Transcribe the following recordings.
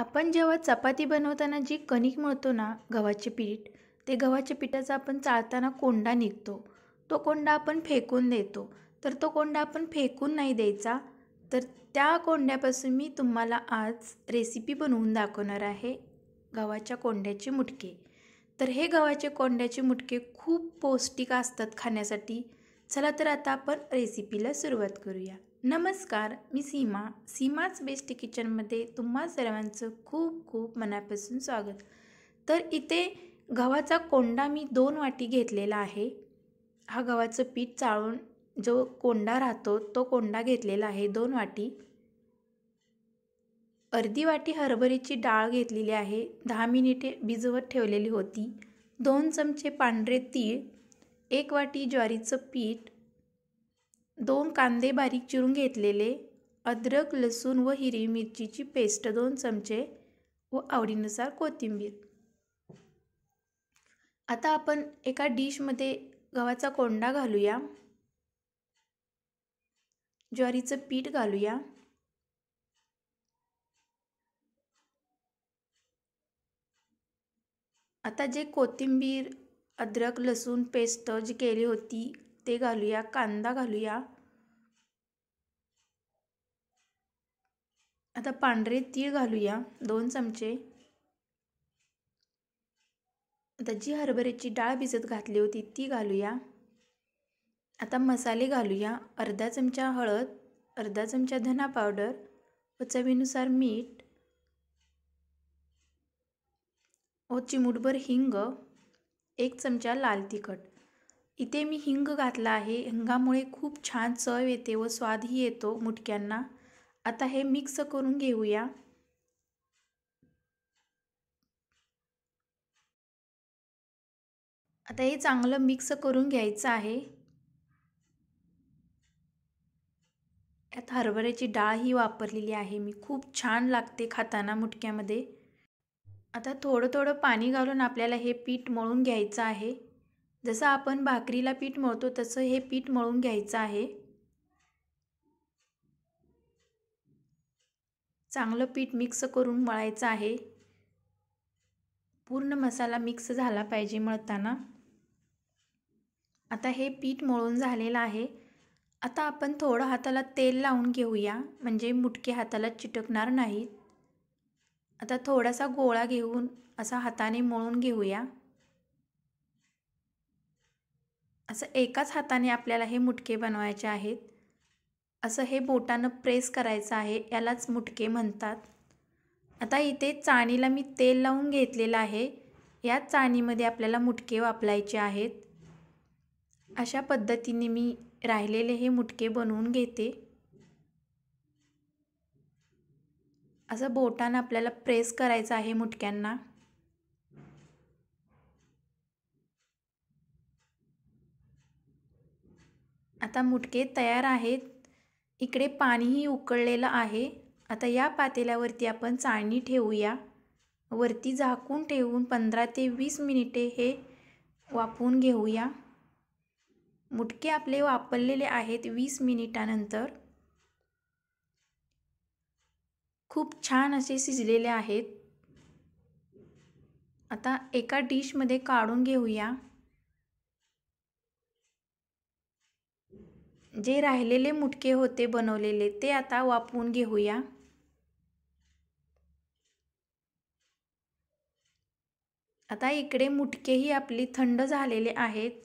आपण जेव्हा चपाती बनवताना जी कणिक मिळतो ना गव्हाचे पीठ ते गव्हाच्या पिठाचा आपण चाळताना कोंडा निघतो तो कोंडा आपण फेकून देतो तर तो कोंडा आपण फेकून नाही द्यायचा तर त्या कोंड्यापासून मी तुम्हाला आज रेसिपी बनवून दाखवणार आहे गव्हाच्या कोंड्याचे मुटके तर हे गव्हाचे कोंड्याचे मुटके खूप पौष्टिक असतात खाण्यासाठी चला तर आता आपण रेसिपीला सुरुवात करूया नमस्कार मी सीमा सीमाच बेस्ट किचनमध्ये तुम्हा सर्वांचं खूप खूप मनापासून स्वागत तर इथे गव्हाचा कोंडा मी दोन वाटी घेतलेला आहे हा गव्हाचं पीठ चाळून जो कोंडा राहतो तो कोंडा घेतलेला आहे दोन वाटी अर्धी वाटी हरभरीची डाळ घेतलेली आहे दहा मिनिटे भिजवत ठेवलेली होती दोन चमचे पांढरे तीळ एक वाटी ज्वारीचं पीठ दोन कांदे बारीक चिरून घेतलेले अद्रक लसूण व हिरवी मिरचीची पेस्ट दोन चमचे व आवडीनुसार कोथिंबीर आता आपण एका डिशमध्ये गव्हाचा कोंडा घालूया ज्वारीचं पीठ घालूया आता जे कोथिंबीर अद्रक लसूण पेस्ट जी केली होती ते घालूया कांदा घालूया आता पांढरे तीळ घालूया दोन चमचे आता जी हरभऱ्याची डाळ भिजत घातली होती ती घालूया आता मसाले घालूया अर्धा चमचा हळद अर्धा चमचा धना पावडर व चवीनुसार मीठ व चिमूटभर हिंग एक चमचा लाल तिखट इथे मी हिंग घातला आहे हिंगामुळे खूप छान चव येते व स्वादही येतो मुटक्यांना आता हे मिक्स करून घेऊया आता हे चांगलं मिक्स करून घ्यायचं आहे यात हरभऱ्याची डाळ ही वापरलेली आहे मी खूप छान लागते खाताना मुटक्यामध्ये आता थोडं थोडं पाणी घालून आपल्याला हे पीठ मळून घ्यायचं आहे जसं आपण भाकरीला पीठ मळतो तसं हे पीठ मळून घ्यायचं आहे चांगलं पीठ मिक्स करून मळायचं आहे पूर्ण मसाला मिक्स झाला पाहिजे मळताना आता हे पीठ मळून झालेलं आहे आता आपण थोडं हाताला तेल लावून घेऊया म्हणजे मुटके हाताला चिटकणार नाहीत आता थोडासा गोळा घेऊन असा हाताने मळून घेऊया असं एकाच हाताने आपल्याला हे मुटके बनवायचे आहेत असं हे बोटानं प्रेस करायचं आहे यालाच मुटके म्हणतात आता इथे चाणीला मी तेल लावून घेतलेलं आहे या चाणीमध्ये आपल्याला मुटके वापरायचे आहेत अशा पद्धतीने मी राहिलेले हे मुटके बनवून घेते असं बोटानं आपल्याला प्रेस करायचं आहे मुटक्यांना आता मुटके तयार आहेत इकडे पाणीही उकळलेलं आहे आता या पातेल्यावरती आपण चाळणी ठेवूया वरती झाकून ठेवून पंधरा ते वीस मिनिटे हे वाफवून घेऊया मुटके आपले वापरलेले आहेत वीस मिनिटानंतर खूप छान असे शिजलेले आहेत आता एका डिशमध्ये काढून घेऊया जे राहिलेले मुटके होते बनवलेले ते आता वापरून घेऊया आता इकडे मुटकेही आपली थंड झालेले आहेत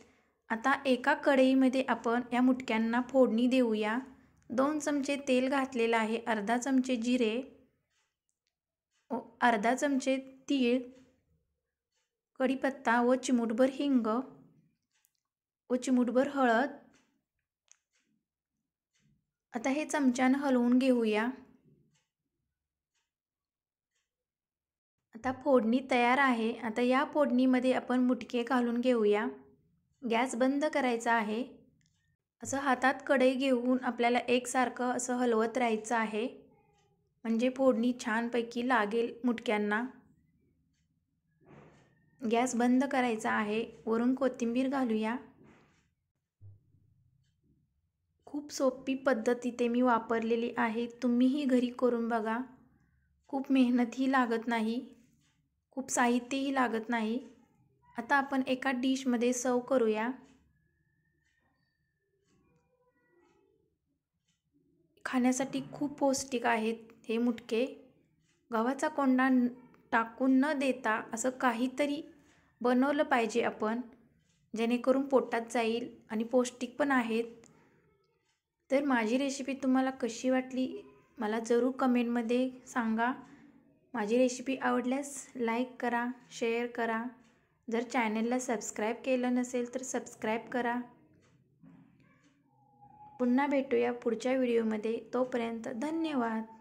आता एका कढईमध्ये आपण या मुटक्यांना फोडणी देऊया दोन चमचे तेल घातलेलं आहे अर्धा चमचे जिरे अर्धा चमचे तीळ कढीपत्ता व चिमूटभर हिंग व चिमूटभर हळद आता हे चमच्यानं हलवून घेऊया आता फोडणी तयार आहे आता या फोडणीमध्ये आपण मुटके घालून घेऊया गॅस बंद करायचा आहे असं हातात कढई घेऊन आपल्याला एकसारखं असं हलवत राहायचं आहे म्हणजे फोडणी छानपैकी लागेल मुटक्यांना गॅस बंद करायचा आहे वरून कोथिंबीर घालूया खूप सोपी पद्धत इथे मी वापरलेली आहे तुम्हीही घरी करून बघा खूप मेहनतही लागत नाही खूप साहित्यही लागत नाही आता आपण एका डिशमध्ये सर्व करूया खाण्यासाठी खूप पौष्टिक आहेत हे मुटके गव्हाचा कोंडा टाकून न देता असं काहीतरी बनवलं पाहिजे आपण जेणेकरून पोटात जाईल आणि पौष्टिक पण आहेत तर माझी रेसिपी तुम्हाला कशी वाटली मला जरूर कमेंटमध्ये सांगा माझी रेसिपी आवडल्यास लाईक करा शेअर करा जर चॅनलला सबस्क्राईब केलं नसेल तर सबस्क्राईब करा पुन्हा भेटूया पुढच्या व्हिडिओमध्ये तोपर्यंत धन्यवाद